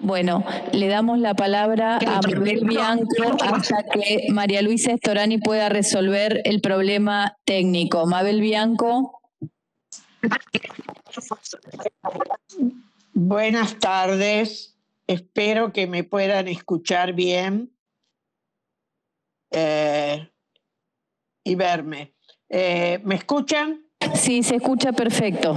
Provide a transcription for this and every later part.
Bueno, le damos la palabra a Mabel Bianco hasta que María Luisa Estorani pueda resolver el problema técnico. Mabel Bianco. Buenas tardes. Espero que me puedan escuchar bien eh, y verme. Eh, ¿Me escuchan? Sí, se escucha perfecto.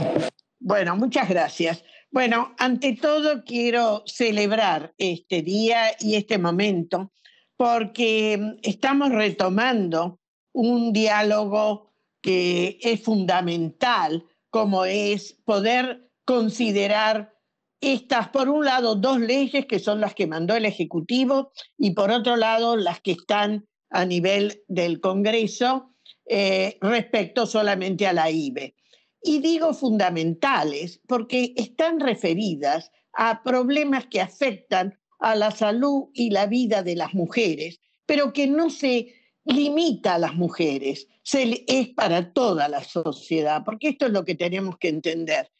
Bueno, muchas gracias. Bueno, ante todo quiero celebrar este día y este momento porque mm, estamos retomando un diálogo que es fundamental, como es poder considerar estas, por un lado, dos leyes que son las que mandó el Ejecutivo y por otro lado, las que están a nivel del Congreso eh, respecto solamente a la IBE. Y digo fundamentales porque están referidas a problemas que afectan a la salud y la vida de las mujeres, pero que no se limita a las mujeres, se, es para toda la sociedad, porque esto es lo que tenemos que entender.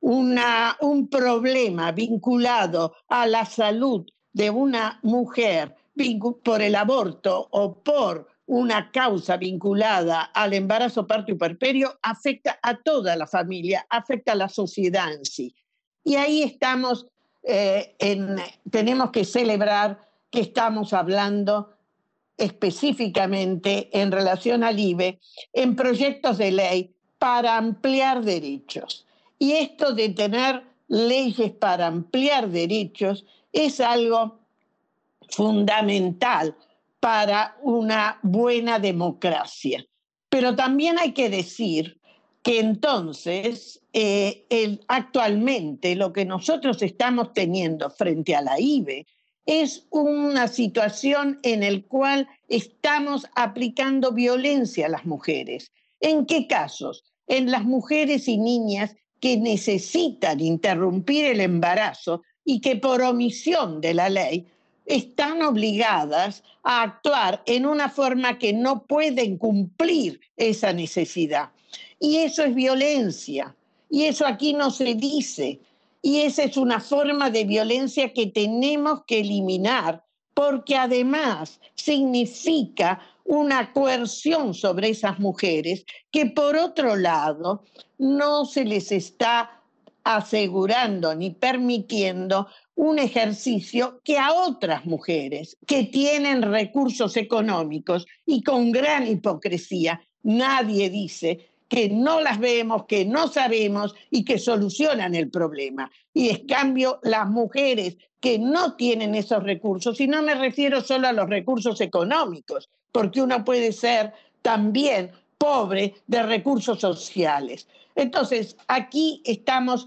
un problema vinculado a la salud de una mujer por el aborto o por una causa vinculada al embarazo, parto y afecta a toda la familia, afecta a la sociedad en sí. Y ahí estamos, eh, tenemos que celebrar que estamos hablando específicamente en relación al IBE en proyectos de ley para ampliar derechos. Y esto de tener leyes para ampliar derechos es algo fundamental para una buena democracia. Pero también hay que decir que entonces eh, actualmente lo que nosotros estamos teniendo frente a la IBE es una situación en la cual estamos aplicando violencia a las mujeres. ¿En qué casos? En las mujeres y niñas que necesitan interrumpir el embarazo y que por omisión de la ley están obligadas a actuar en una forma que no pueden cumplir esa necesidad. Y eso es violencia. Y eso aquí no se dice. Y esa es una forma de violencia que tenemos que eliminar porque además significa una coerción sobre esas mujeres que por otro lado no se les está asegurando ni permitiendo un ejercicio que a otras mujeres que tienen recursos económicos y con gran hipocresía nadie dice que no las vemos, que no sabemos y que solucionan el problema. Y es cambio, las mujeres que no tienen esos recursos, y no me refiero solo a los recursos económicos, porque uno puede ser también pobre de recursos sociales. Entonces, aquí estamos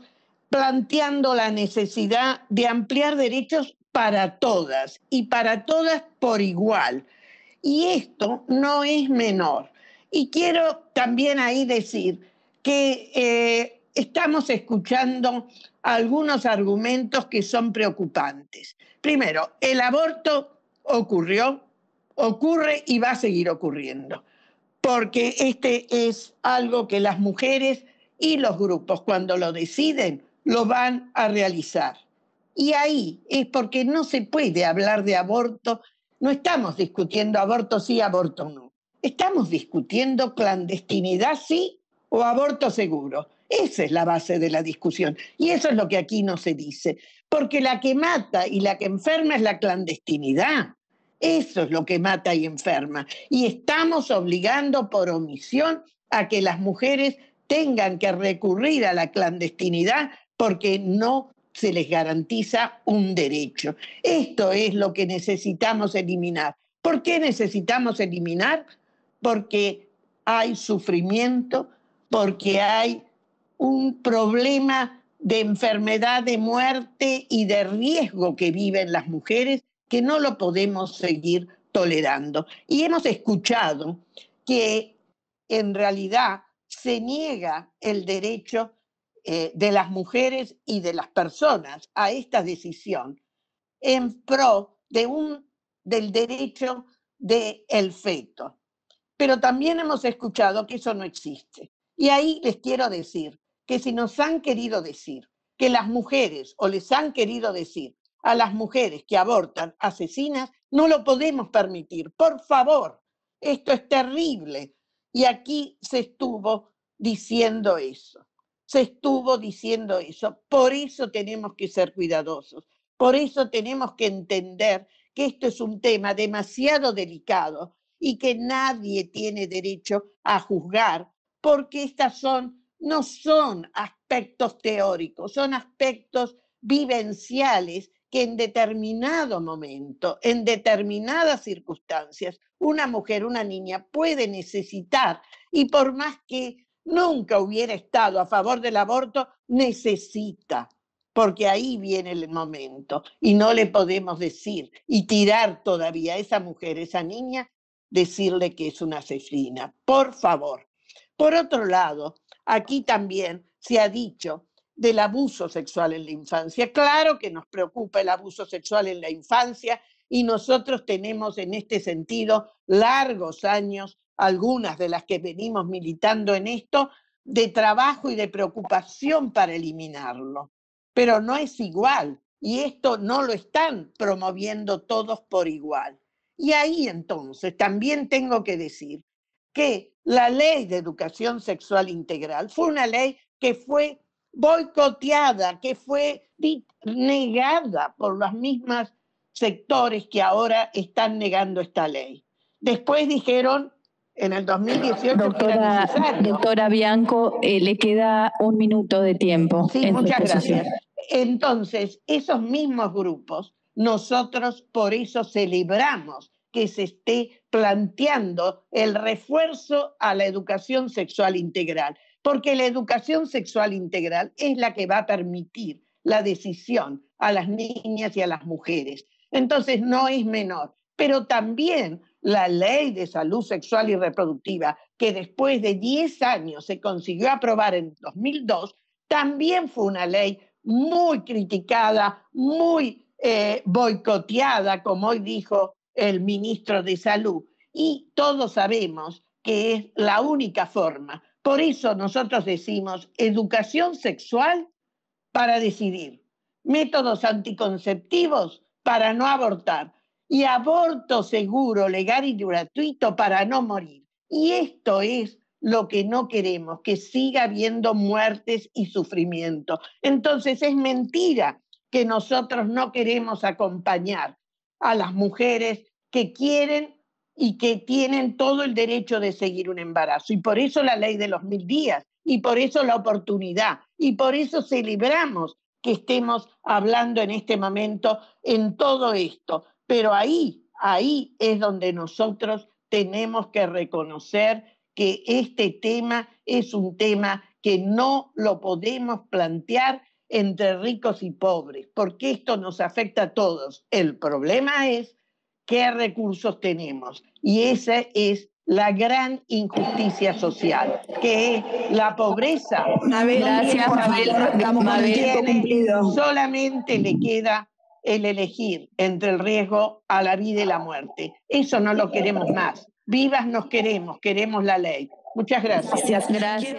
planteando la necesidad de ampliar derechos para todas y para todas por igual. Y esto no es menor. Y quiero también ahí decir que eh, estamos escuchando algunos argumentos que son preocupantes. Primero, el aborto ocurrió, ocurre y va a seguir ocurriendo, porque este es algo que las mujeres y los grupos cuando lo deciden lo van a realizar. Y ahí es porque no se puede hablar de aborto, no estamos discutiendo aborto sí, aborto no. Estamos discutiendo clandestinidad sí o aborto seguro. Esa es la base de la discusión y eso es lo que aquí no se dice, porque la que mata y la que enferma es la clandestinidad. Eso es lo que mata y enferma. Y estamos obligando por omisión a que las mujeres tengan que recurrir a la clandestinidad porque no se les garantiza un derecho. Esto es lo que necesitamos eliminar. ¿Por qué necesitamos eliminar? Porque hay sufrimiento, porque hay un problema de enfermedad, de muerte y de riesgo que viven las mujeres que no lo podemos seguir tolerando. Y hemos escuchado que en realidad se niega el derecho eh, de las mujeres y de las personas a esta decisión en pro del derecho del feto. Pero también hemos escuchado que eso no existe. Y ahí les quiero decir que si nos han querido decir que las mujeres, o les han querido decir a las mujeres que abortan asesinas, no lo podemos permitir. Por favor, esto es terrible. Y aquí se estuvo diciendo eso estuvo diciendo eso. Por eso tenemos que ser cuidadosos, por eso tenemos que entender que esto es un tema demasiado delicado y que nadie tiene derecho a juzgar, porque estas son, no son aspectos teóricos, son aspectos vivenciales que en determinado momento, en determinadas circunstancias, una mujer, una niña puede necesitar y por más que nunca hubiera estado a favor del aborto, necesita, porque ahí viene el momento y no le podemos decir y tirar todavía a esa mujer, esa niña, decirle que es una asesina, por favor. Por otro lado, aquí también se ha dicho del abuso sexual en la infancia. Claro que nos preocupa el abuso sexual en la infancia y nosotros tenemos en este sentido largos años algunas de las que venimos militando en esto, de trabajo y de preocupación para eliminarlo. Pero no es igual y esto no lo están promoviendo todos por igual. Y ahí entonces también tengo que decir que la ley de educación sexual integral fue una ley que fue boicoteada, que fue negada por los mismos sectores que ahora están negando esta ley. Después dijeron en el 2018. Doctora, Bianco, eh, le queda un minuto de tiempo. Sí, muchas gracias. Entonces, esos mismos grupos, nosotros por eso celebramos que se esté planteando el refuerzo a la educación sexual integral, porque la educación sexual integral es la que va a permitir la decisión a las niñas y a las mujeres. Entonces, no es menor, pero también la ley de salud sexual y reproductiva, que después de 10 años se consiguió aprobar en 2002, también fue una ley muy criticada, muy eh, boicoteada, como hoy dijo el ministro de Salud. Y todos sabemos que es la única forma. Por eso nosotros decimos educación sexual para decidir, métodos anticonceptivos para no abortar, y aborto seguro, legal y gratuito para no morir. Y esto es lo que no queremos, que siga habiendo muertes y sufrimiento. Entonces es mentira que nosotros no queremos acompañar a las mujeres que quieren y que tienen todo el derecho de seguir un embarazo. Y por eso la ley de los mil días, y por eso la oportunidad, y por eso celebramos que estemos hablando en este momento en todo esto. Pero ahí, ahí es donde nosotros tenemos que reconocer que este tema es un tema que no lo podemos plantear entre ricos y pobres, porque esto nos afecta a todos. El problema es qué recursos tenemos y esa es la gran injusticia social, que es la pobreza. una gracias, solamente le queda el elegir entre el riesgo a la vida y la muerte. Eso no lo queremos más. Vivas nos queremos, queremos la ley. Muchas gracias. Gracias, gracias.